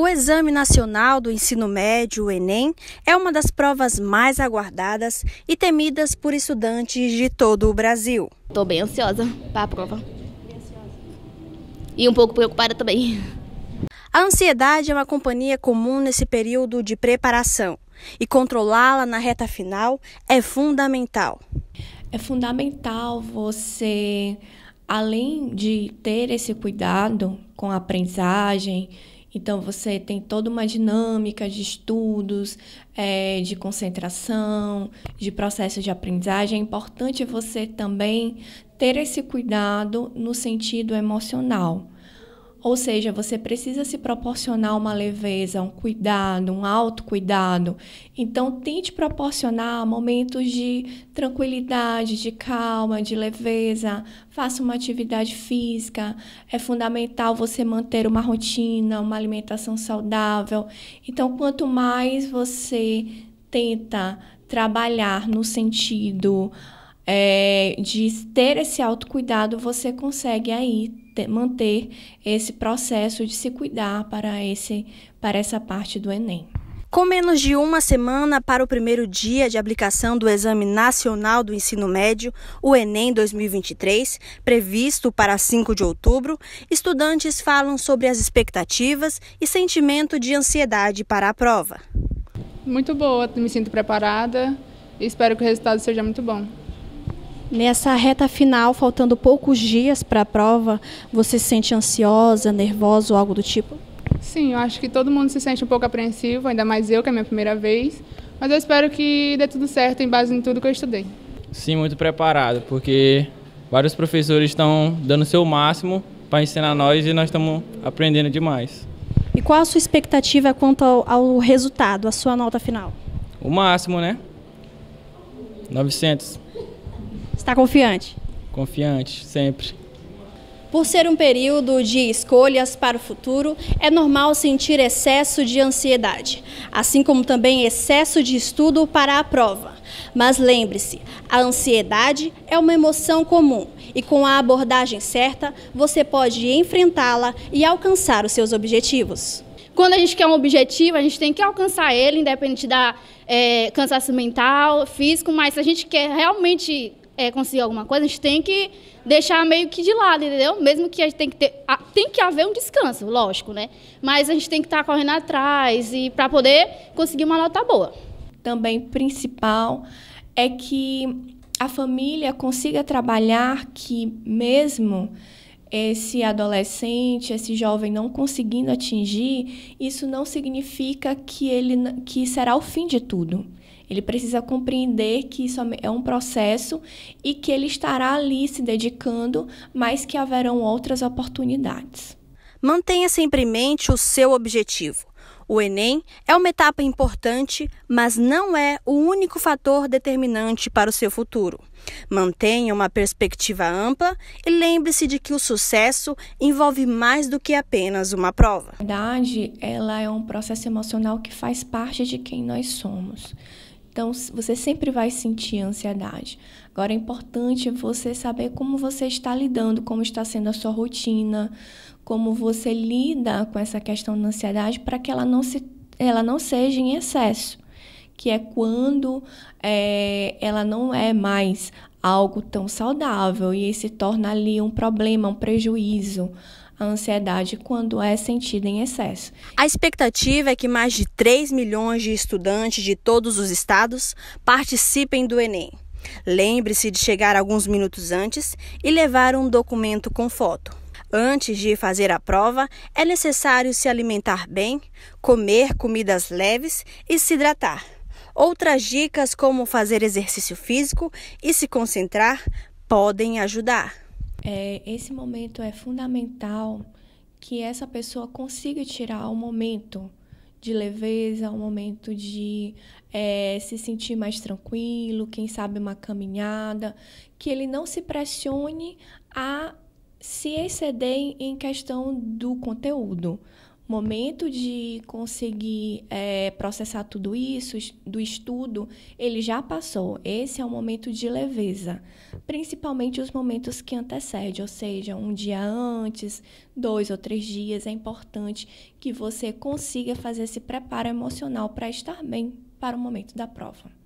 O Exame Nacional do Ensino Médio, o Enem, é uma das provas mais aguardadas e temidas por estudantes de todo o Brasil. Estou bem ansiosa para a prova. E um pouco preocupada também. A ansiedade é uma companhia comum nesse período de preparação e controlá-la na reta final é fundamental. É fundamental você, além de ter esse cuidado com a aprendizagem então, você tem toda uma dinâmica de estudos, é, de concentração, de processo de aprendizagem. É importante você também ter esse cuidado no sentido emocional. Ou seja, você precisa se proporcionar uma leveza, um cuidado, um autocuidado. Então, tente proporcionar momentos de tranquilidade, de calma, de leveza. Faça uma atividade física. É fundamental você manter uma rotina, uma alimentação saudável. Então, quanto mais você tenta trabalhar no sentido é, de ter esse autocuidado, você consegue aí manter esse processo de se cuidar para, esse, para essa parte do Enem. Com menos de uma semana para o primeiro dia de aplicação do Exame Nacional do Ensino Médio, o Enem 2023, previsto para 5 de outubro, estudantes falam sobre as expectativas e sentimento de ansiedade para a prova. Muito boa, me sinto preparada e espero que o resultado seja muito bom. Nessa reta final, faltando poucos dias para a prova, você se sente ansiosa, nervosa ou algo do tipo? Sim, eu acho que todo mundo se sente um pouco apreensivo, ainda mais eu, que é a minha primeira vez. Mas eu espero que dê tudo certo em base em tudo que eu estudei. Sim, muito preparado, porque vários professores estão dando o seu máximo para ensinar nós e nós estamos aprendendo demais. E qual a sua expectativa quanto ao, ao resultado, a sua nota final? O máximo, né? 900. Está confiante? Confiante, sempre. Por ser um período de escolhas para o futuro, é normal sentir excesso de ansiedade, assim como também excesso de estudo para a prova. Mas lembre-se, a ansiedade é uma emoção comum e com a abordagem certa, você pode enfrentá-la e alcançar os seus objetivos. Quando a gente quer um objetivo, a gente tem que alcançar ele, independente da é, cansaço mental, físico, mas se a gente quer realmente é, conseguir alguma coisa, a gente tem que deixar meio que de lado, entendeu? Mesmo que a gente tem que ter, a, tem que haver um descanso, lógico, né? Mas a gente tem que estar tá correndo atrás e para poder conseguir uma nota boa. Também principal é que a família consiga trabalhar que mesmo esse adolescente, esse jovem não conseguindo atingir, isso não significa que ele que será o fim de tudo. Ele precisa compreender que isso é um processo e que ele estará ali se dedicando, mas que haverão outras oportunidades. Mantenha sempre em mente o seu objetivo. O Enem é uma etapa importante, mas não é o único fator determinante para o seu futuro. Mantenha uma perspectiva ampla e lembre-se de que o sucesso envolve mais do que apenas uma prova. A verdade, ela é um processo emocional que faz parte de quem nós somos. Então, você sempre vai sentir ansiedade. Agora, é importante você saber como você está lidando, como está sendo a sua rotina, como você lida com essa questão da ansiedade para que ela não, se, ela não seja em excesso, que é quando é, ela não é mais algo tão saudável e se torna ali um problema, um prejuízo a ansiedade quando é sentida em excesso. A expectativa é que mais de 3 milhões de estudantes de todos os estados participem do Enem. Lembre-se de chegar alguns minutos antes e levar um documento com foto. Antes de fazer a prova, é necessário se alimentar bem, comer comidas leves e se hidratar. Outras dicas, como fazer exercício físico e se concentrar, podem ajudar. É, esse momento é fundamental que essa pessoa consiga tirar o um momento de leveza, um momento de é, se sentir mais tranquilo, quem sabe uma caminhada, que ele não se pressione a se exceder em questão do conteúdo momento de conseguir é, processar tudo isso, do estudo, ele já passou. Esse é o momento de leveza, principalmente os momentos que antecedem, ou seja, um dia antes, dois ou três dias. É importante que você consiga fazer esse preparo emocional para estar bem para o momento da prova.